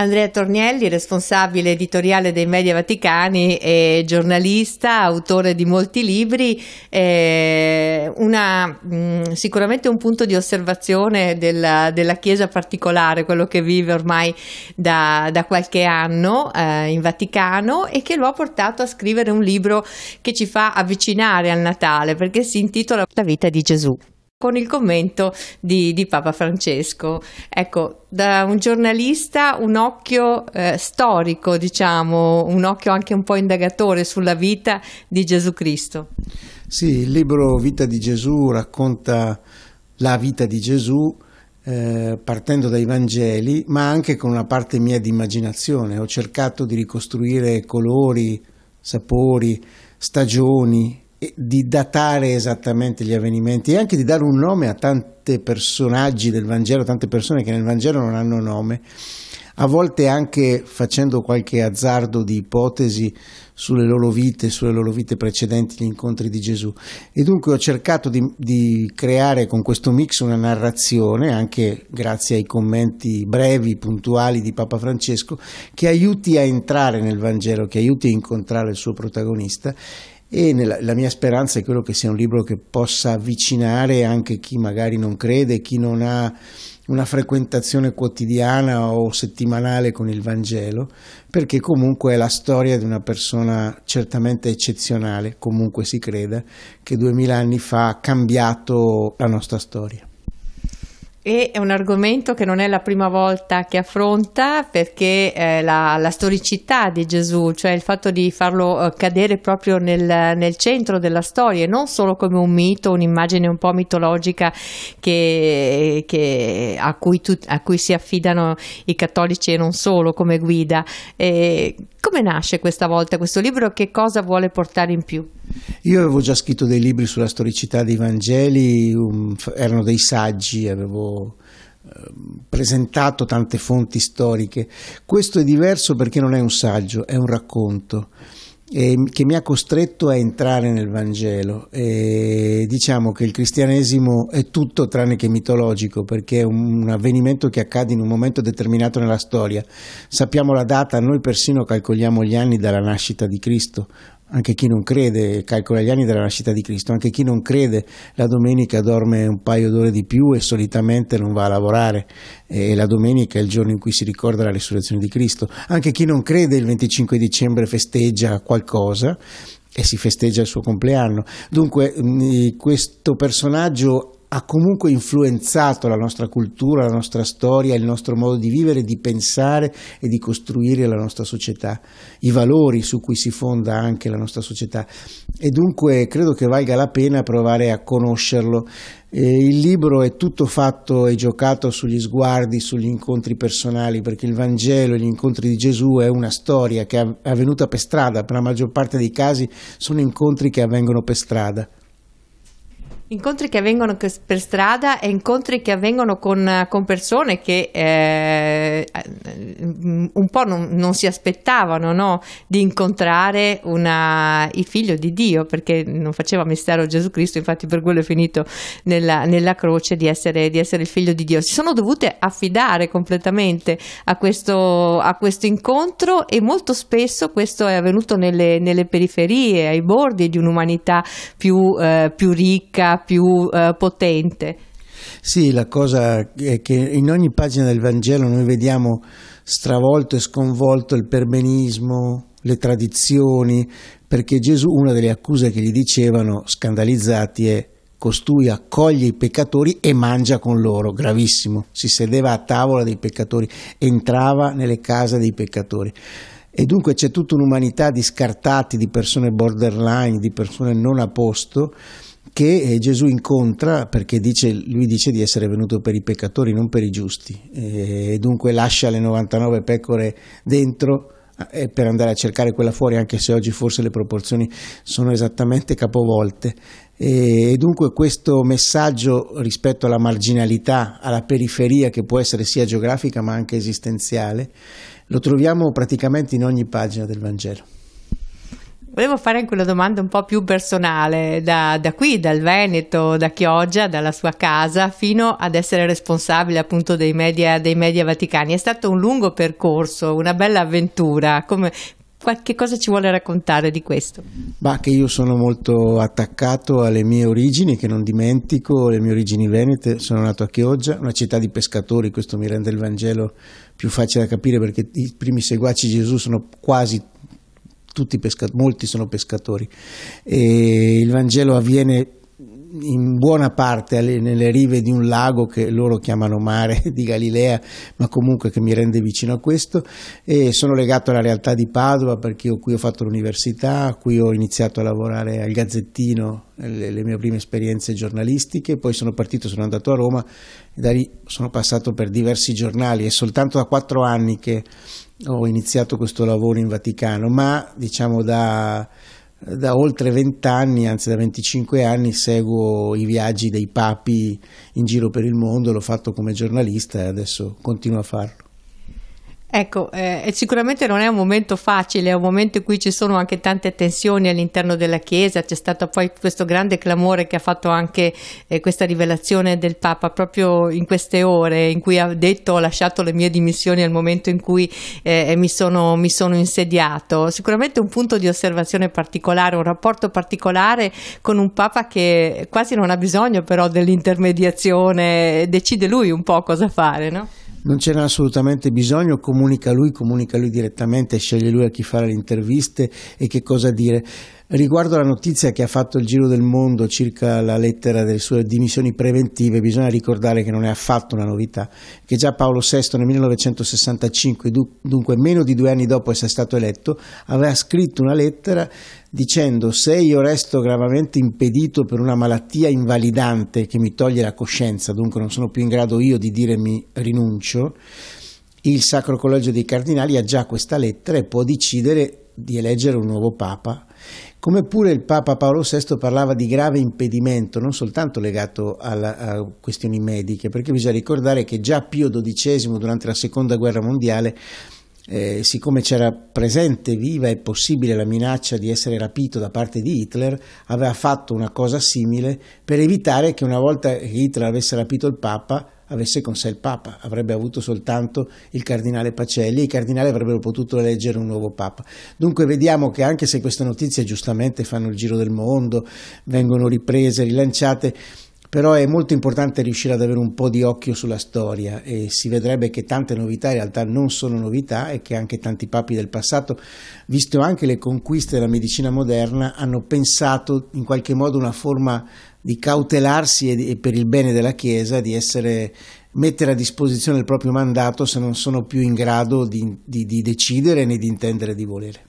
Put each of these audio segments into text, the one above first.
Andrea Tornielli, responsabile editoriale dei Media Vaticani e giornalista, autore di molti libri, eh, una, mm, sicuramente un punto di osservazione della, della, Chiesa particolare, quello che vive ormai da, da qualche anno eh, in Vaticano e che lo ha portato a scrivere un libro che ci fa avvicinare al Natale perché si intitola La vita di Gesù con il commento di, di, Papa Francesco. Ecco, da un giornalista un occhio eh, storico, diciamo, un occhio anche un po' indagatore sulla vita di Gesù Cristo. Sì, il libro Vita di Gesù racconta la vita di Gesù eh, partendo dai Vangeli, ma anche con una parte mia di immaginazione. Ho cercato di ricostruire colori, sapori, stagioni, di datare esattamente gli avvenimenti e anche di dare un nome a tanti personaggi del Vangelo, tante persone che nel Vangelo non hanno nome, a volte anche facendo qualche azzardo di ipotesi sulle loro vite, sulle loro vite precedenti, gli incontri di Gesù. E dunque ho cercato di, di creare con questo mix una narrazione, anche grazie ai commenti brevi, puntuali di Papa Francesco, che aiuti a entrare nel Vangelo, che aiuti a incontrare il suo protagonista e nella, la mia speranza è quello che sia un libro che possa avvicinare anche chi magari non crede, chi non ha una frequentazione quotidiana o settimanale con il Vangelo, perché comunque è la storia di una persona certamente eccezionale, comunque si creda, che duemila anni fa ha cambiato la nostra storia. E è un argomento che non è la prima volta che affronta perché eh, la, la, storicità di Gesù, cioè il fatto di farlo eh, cadere proprio nel, nel, centro della storia, e non solo come un mito, un'immagine un po' mitologica che, che a, cui tu, a, cui si affidano i cattolici e non solo come guida. E come nasce questa volta questo libro e che cosa vuole portare in più? Io avevo già scritto dei libri sulla storicità dei Vangeli, um, erano dei saggi, avevo ehm, presentato tante fonti storiche. Questo è diverso perché non è un saggio, è un racconto eh, che mi ha costretto a entrare nel Vangelo. E diciamo che il cristianesimo è tutto tranne che mitologico perché è un avvenimento che accade in un momento determinato nella storia. Sappiamo la data, noi persino calcoliamo gli anni dalla nascita di Cristo, anche chi non crede calcola gli anni della nascita di Cristo, anche chi non crede la domenica dorme un paio d'ore di più e solitamente non va a lavorare e la domenica è il giorno in cui si ricorda la risurrezione di Cristo, anche chi non crede il 25 dicembre festeggia qualcosa e si festeggia il suo compleanno. Dunque questo personaggio ha comunque influenzato la nostra cultura, la nostra storia, il nostro modo di vivere, di pensare e di costruire la nostra società, i valori su cui si fonda anche la nostra società. E dunque credo che valga la pena provare a conoscerlo. Eh, il libro è tutto fatto e giocato sugli sguardi, sugli incontri personali, perché il Vangelo e gli incontri di Gesù è una storia che è avvenuta per strada, per la maggior parte dei casi sono incontri che avvengono per strada. Incontri che avvengono per strada e incontri che avvengono con, con persone che eh, eh mm, un po' non, non si aspettavano no? di incontrare una, il figlio di Dio, perché non faceva mistero Gesù Cristo, infatti per quello è finito nella, nella croce di essere, di essere, il figlio di Dio. Si sono dovute affidare completamente a questo, a questo incontro e molto spesso questo è avvenuto nelle, nelle periferie, ai bordi di un'umanità più, eh, più ricca, più eh, potente. Sì, la cosa è che in ogni pagina del Vangelo noi vediamo stravolto e sconvolto il perbenismo, le tradizioni, perché Gesù, una delle accuse che gli dicevano, scandalizzati, è costui accoglie i peccatori e mangia con loro, gravissimo, si sedeva a tavola dei peccatori, entrava nelle case dei peccatori. E dunque c'è tutta un'umanità di scartati, di persone borderline, di persone non a posto, che eh, Gesù incontra perché dice, lui dice di essere venuto per i peccatori, non per i giusti, e eh, dunque lascia le 99 pecore dentro eh, per andare a cercare quella fuori, anche se oggi forse le proporzioni sono esattamente capovolte. E dunque questo messaggio rispetto alla marginalità, alla periferia che può essere sia geografica ma anche esistenziale, lo troviamo praticamente in ogni pagina del Vangelo. Volevo fare anche una domanda un po' più personale, da, da, qui, dal Veneto, da Chioggia, dalla sua casa, fino ad essere responsabile appunto dei media, dei media vaticani. È stato un lungo percorso, una bella avventura. Come, qualche cosa ci vuole raccontare di questo? Ma che io sono molto attaccato alle mie origini, che non dimentico, le mie origini venete, sono nato a Chioggia, una città di pescatori, questo mi rende il Vangelo più facile da capire perché i primi seguaci di Gesù sono quasi tutti tutti pesca- molti sono pescatori. E il Vangelo avviene in buona parte alle, nelle rive di un lago che loro chiamano mare di Galilea, ma comunque che mi rende vicino a questo. E sono legato alla realtà di Padova perché io qui ho fatto l'università, qui ho iniziato a lavorare al Gazzettino, le, le mie prime esperienze giornalistiche, poi sono partito, sono andato a Roma e da lì sono passato per diversi giornali. È soltanto da quattro anni che ho iniziato questo lavoro in Vaticano, ma diciamo da da oltre 20 anni, anzi da 25 anni, seguo i viaggi dei papi in giro per il mondo, l'ho fatto come giornalista e adesso continuo a farlo. Ecco, eh, sicuramente non è un momento facile, è un momento in cui ci sono anche tante tensioni all'interno della Chiesa, c'è stato poi questo grande clamore che ha fatto anche eh, questa rivelazione del Papa proprio in queste ore in cui ha detto ho lasciato le mie dimissioni al momento in cui eh, mi, sono, mi, sono, insediato. Sicuramente un punto di osservazione particolare, un rapporto particolare con un Papa che quasi non ha bisogno però dell'intermediazione, decide lui un po' cosa fare, no? non ce n'è assolutamente bisogno, comunica lui, comunica lui direttamente, sceglie lui a chi fare le interviste e che cosa dire. Riguardo alla notizia che ha fatto il giro del mondo circa la lettera delle sue dimissioni preventive, bisogna ricordare che non è affatto una novità, che già Paolo VI nel 1965, dunque meno di due anni dopo essere stato eletto, aveva scritto una lettera dicendo se io resto gravemente impedito per una malattia invalidante che mi toglie la coscienza, dunque non sono più in grado io di dire mi rinuncio, il Sacro Collegio dei Cardinali ha già questa lettera e può decidere di eleggere un nuovo Papa come pure il Papa Paolo VI parlava di grave impedimento, non soltanto legato alla, a questioni mediche, perché bisogna ricordare che già Pio XII, durante la seconda guerra mondiale, eh, siccome c'era presente, viva e possibile la minaccia di essere rapito da parte di Hitler, aveva fatto una cosa simile per evitare che una volta che Hitler avesse rapito il Papa, avesse con sé il Papa, avrebbe avuto soltanto il cardinale Pacelli e i cardinali avrebbero potuto eleggere un nuovo Papa. Dunque vediamo che anche se queste notizie giustamente fanno il giro del mondo, vengono riprese, rilanciate, però è molto importante riuscire ad avere un po' di occhio sulla storia e si vedrebbe che tante novità in realtà non sono novità e che anche tanti papi del passato, visto anche le conquiste della medicina moderna, hanno pensato in qualche modo una forma di cautelarsi e, di, e per il bene della Chiesa di essere mettere a disposizione il proprio mandato se non sono più in grado di, di, di decidere né di intendere di volere.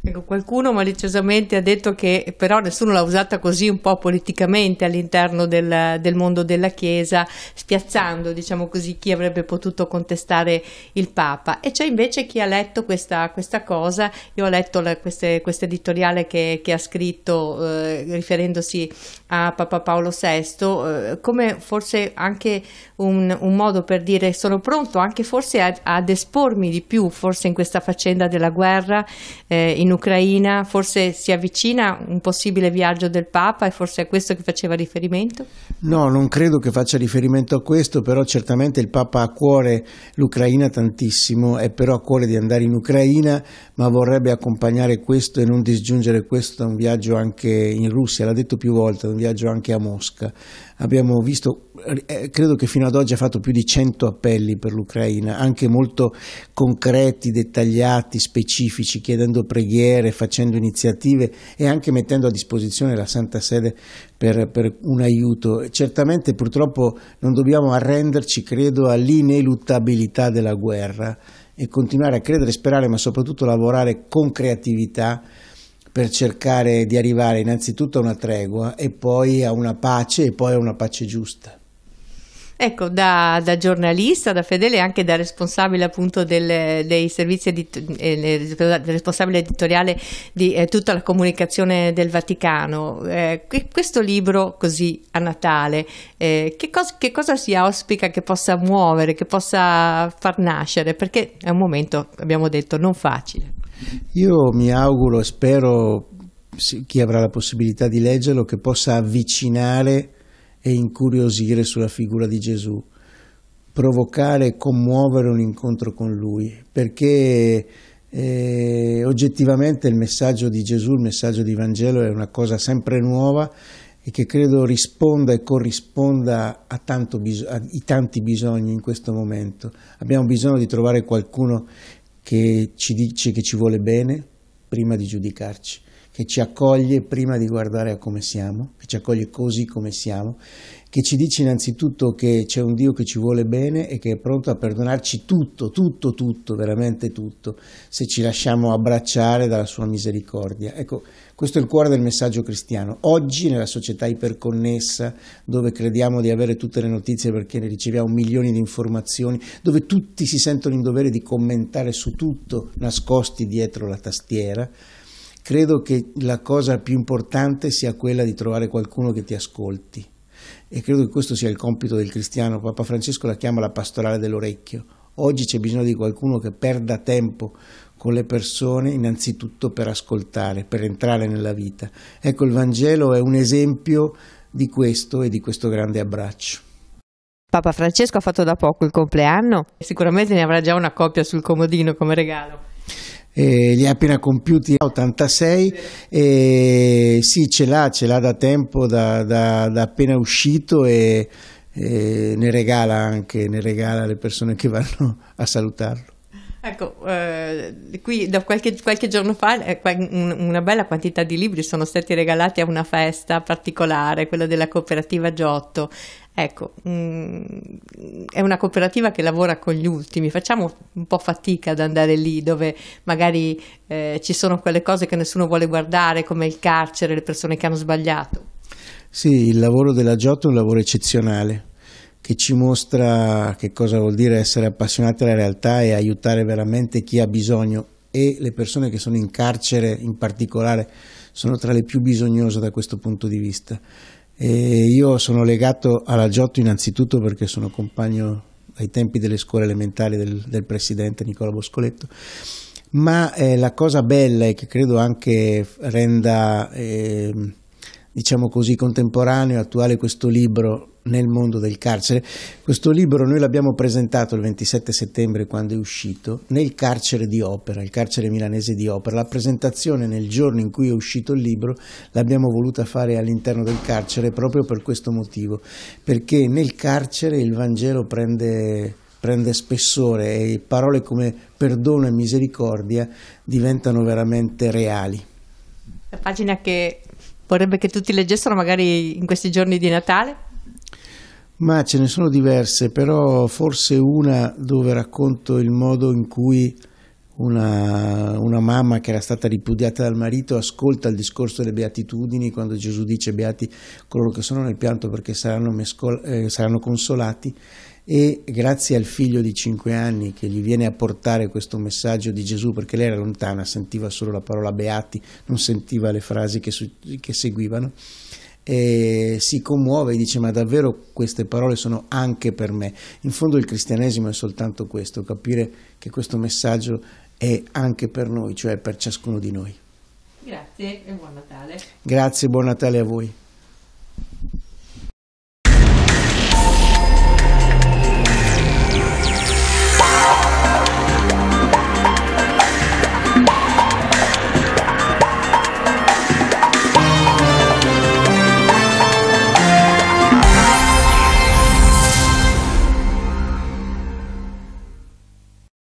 Ecco, qualcuno maliziosamente ha detto che però nessuno l'ha usata così un po' politicamente all'interno del, del mondo della Chiesa, spiazzando diciamo così, chi avrebbe potuto contestare il Papa. E c'è invece chi ha letto questa, questa cosa, io ho letto questo editoriale che, che, ha scritto eh, riferendosi a Papa Paolo VI, eh, come forse anche un, un, modo per dire sono pronto anche forse ad, ad espormi di più, forse in questa faccenda della guerra. Eh, in in Ucraina, forse si avvicina un possibile viaggio del Papa e forse è questo che faceva riferimento? No, non credo che faccia riferimento a questo, però certamente il Papa ha a cuore l'Ucraina tantissimo, è però a cuore di andare in Ucraina, ma vorrebbe accompagnare questo e non disgiungere questo da un viaggio anche in Russia, l'ha detto più volte, un viaggio anche a Mosca abbiamo visto, eh, credo che fino ad oggi ha fatto più di 100 appelli per l'Ucraina, anche molto concreti, dettagliati, specifici, chiedendo preghiere, facendo iniziative e anche mettendo a disposizione la Santa Sede per, per un aiuto. Certamente purtroppo non dobbiamo arrenderci, credo, all'ineluttabilità della guerra e continuare a credere, sperare, ma soprattutto lavorare con creatività per cercare di arrivare innanzitutto a una tregua e poi a una pace e poi a una pace giusta. Ecco, da, da, giornalista, da fedele e anche da responsabile appunto del, dei servizi edit- eh, responsabile editoriale di eh, tutta la comunicazione del Vaticano, eh, questo libro così a Natale, eh, che, cos- che, cosa si auspica che possa muovere, che possa far nascere? Perché è un momento, abbiamo detto, non facile. Io mi auguro e spero chi avrà la possibilità di leggerlo che possa avvicinare e incuriosire sulla figura di Gesù, provocare e commuovere un incontro con lui, perché eh, oggettivamente il messaggio di Gesù, il messaggio di Vangelo è una cosa sempre nuova e che credo risponda e corrisponda ai tanti bisogni in questo momento. Abbiamo bisogno di trovare qualcuno che ci dice che ci vuole bene prima di giudicarci, che ci accoglie prima di guardare a come siamo, che ci accoglie così come siamo che ci dice innanzitutto che c'è un Dio che ci vuole bene e che è pronto a perdonarci tutto, tutto, tutto, veramente tutto, se ci lasciamo abbracciare dalla sua misericordia. Ecco, questo è il cuore del messaggio cristiano. Oggi, nella società iperconnessa, dove crediamo di avere tutte le notizie perché ne riceviamo milioni di informazioni, dove tutti si sentono in dovere di commentare su tutto, nascosti dietro la tastiera, credo che la cosa più importante sia quella di trovare qualcuno che ti ascolti e credo che questo sia il compito del cristiano. Papa Francesco la chiama la pastorale dell'orecchio. Oggi c'è bisogno di qualcuno che perda tempo con le persone innanzitutto per ascoltare, per entrare nella vita. Ecco, il Vangelo è un esempio di questo e di questo grande abbraccio. Papa Francesco ha fatto da poco il compleanno, sicuramente ne avrà già una coppia sul comodino come regalo eh, li ha appena compiuti 86 e sì ce l'ha, ce l'ha da tempo, da, da, da appena uscito e, e ne regala anche, ne regala alle persone che vanno a salutarlo. Ecco, eh, qui da qualche, qualche giorno fa eh, una bella quantità di libri sono stati regalati a una festa particolare, quella della cooperativa Giotto. Ecco, mh, mm, è una cooperativa che lavora con gli ultimi, facciamo un po' fatica ad andare lì dove magari eh, ci sono quelle cose che nessuno vuole guardare, come il carcere, le persone che hanno sbagliato. Sì, il lavoro della Giotto è un lavoro eccezionale che ci mostra che cosa vuol dire essere appassionati alla realtà e aiutare veramente chi ha bisogno e le persone che sono in carcere in particolare sono tra le più bisognose da questo punto di vista. E io sono legato alla Giotto innanzitutto perché sono compagno ai tempi delle scuole elementari del, del presidente Nicola Boscoletto, ma eh, la cosa bella e che credo anche renda, eh, diciamo così, contemporaneo e attuale questo libro nel mondo del carcere. Questo libro noi l'abbiamo presentato il 27 settembre quando è uscito nel carcere di Opera, il carcere milanese di Opera. La presentazione nel giorno in cui è uscito il libro l'abbiamo voluta fare all'interno del carcere proprio per questo motivo, perché nel carcere il Vangelo prende prende spessore e parole come perdono e misericordia diventano veramente reali. La pagina che vorrebbe che tutti leggessero magari in questi giorni di Natale? Ma ce ne sono diverse, però forse una dove racconto il modo in cui una, una, mamma che era stata ripudiata dal marito ascolta il discorso delle beatitudini quando Gesù dice beati coloro che sono nel pianto perché saranno, mescol- eh, saranno consolati e grazie al figlio di 5 anni che gli viene a portare questo messaggio di Gesù perché lei era lontana, sentiva solo la parola beati, non sentiva le frasi che, su- che seguivano, e si commuove e dice ma davvero queste parole sono anche per me. In fondo il cristianesimo è soltanto questo, capire che questo messaggio è anche per noi, cioè per ciascuno di noi. Grazie e buon Natale. Grazie, e buon Natale a voi.